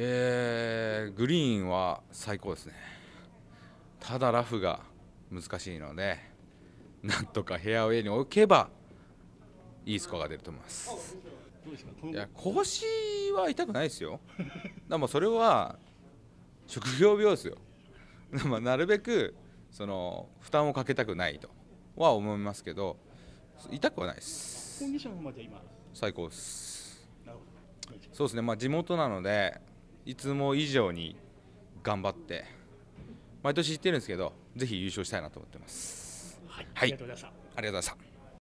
えー、グリーンは最高ですねただラフが難しいのでなんとかヘアウェイに置けばいいスコアが出ると思いますいや腰は痛くないですよでもそれは職業病ですよでもなるべくその負担をかけたくないとは思いますけど痛くはないですコンディションまで今最高ですそうですねまあ地元なのでいつも以上に頑張って毎年言ってるんですけどぜひ優勝したいなと思ってます、はい、はい、ありがとうございました